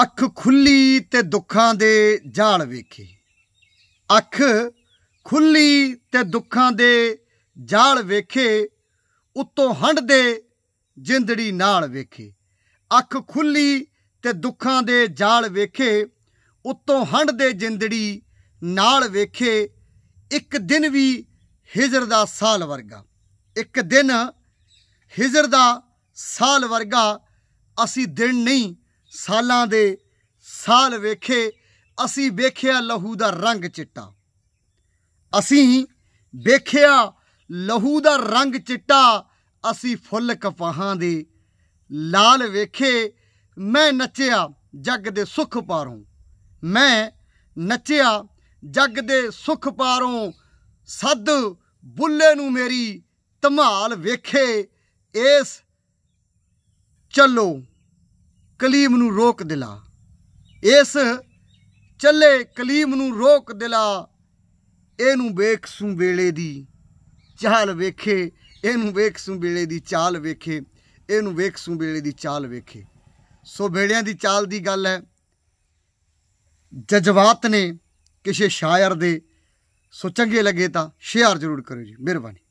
ਅੱਖ ਖੁੱਲੀ ਤੇ ਦੁੱਖਾਂ ਦੇ ਜਾਲ ਵੇਖੇ ਅੱਖ ਖੁੱਲੀ ਤੇ ਦੁੱਖਾਂ ਦੇ ਜਾਲ ਵੇਖੇ ਉਤੋਂ ਹੰਡ ਦੇ ਜਿੰਦੜੀ ਨਾਲ ਵੇਖੇ ਅੱਖ ਖੁੱਲੀ ਤੇ ਦੁੱਖਾਂ ਦੇ ਜਾਲ ਵੇਖੇ ਉਤੋਂ ਹੰਡ ਦੇ ਜਿੰਦੜੀ ਨਾਲ ਵੇਖੇ ਇੱਕ ਦਿਨ ਵੀ ਹਿਜਰ ਦਾ ਸਾਲ ਵਰਗਾ ਇੱਕ ਦਿਨ ਹਿਜਰ ਦਾ ਸਾਲ ਵਰਗਾ ਅਸੀਂ ਦਿਨ ਨਹੀਂ ਸਾਲਾਂ ਦੇ ਸਾਲ ਵੇਖੇ ਅਸੀਂ ਵੇਖਿਆ ਲਹੂ ਦਾ ਰੰਗ ਚਿੱਟਾ ਅਸੀਂ ਵੇਖਿਆ ਲਹੂ ਦਾ ਰੰਗ ਚਿੱਟਾ ਅਸੀਂ ਫੁੱਲ ਕਪਾਹਾਂ ਦੇ ਲਾਲ ਵੇਖੇ ਮੈਂ ਨੱਚਿਆ ਜੱਗ ਦੇ ਸੁਖ ਪਾਰੋਂ ਮੈਂ ਨੱਚਿਆ ਜੱਗ ਦੇ ਸੁਖ ਪਾਰੋਂ ਸੱਦ ਬੁੱਲੇ ਨੂੰ ਮੇਰੀ ਧਮਾਲ ਵੇਖੇ ਇਸ ਚੱਲੋ ਕਲੀਮ ਨੂੰ ਰੋਕ ਦਿਲਾ ਇਸ ਚੱਲੇ ਕਲੀਮ ਨੂੰ ਰੋਕ ਦਿਲਾ ਇਹਨੂੰ ਵੇਖ ਸੂ ਵੇਲੇ ਦੀ ਚਾਲ ਵੇਖੇ ਇਹਨੂੰ ਵੇਖ ਸੂ ਵੇਲੇ ਦੀ ਚਾਲ ਵੇਖੇ ਇਹਨੂੰ ਵੇਖ ਸੂ ਵੇਲੇ ਦੀ ਚਾਲ ਵੇਖੇ ਸੋ ਵੇੜਿਆਂ ਦੀ ਚਾਲ ਦੀ ਗੱਲ ਹੈ ਜਜ਼ਬਾਤ ਨੇ ਕਿਸੇ ਸ਼ਾਇਰ ਦੇ ਸੋ ਚੰਗੇ ਲੱਗੇ ਤਾਂ ਸ਼ੇਅਰ ਜ਼ਰੂਰ ਕਰੋ ਜੀ ਮਿਹਰਬਾਨੀ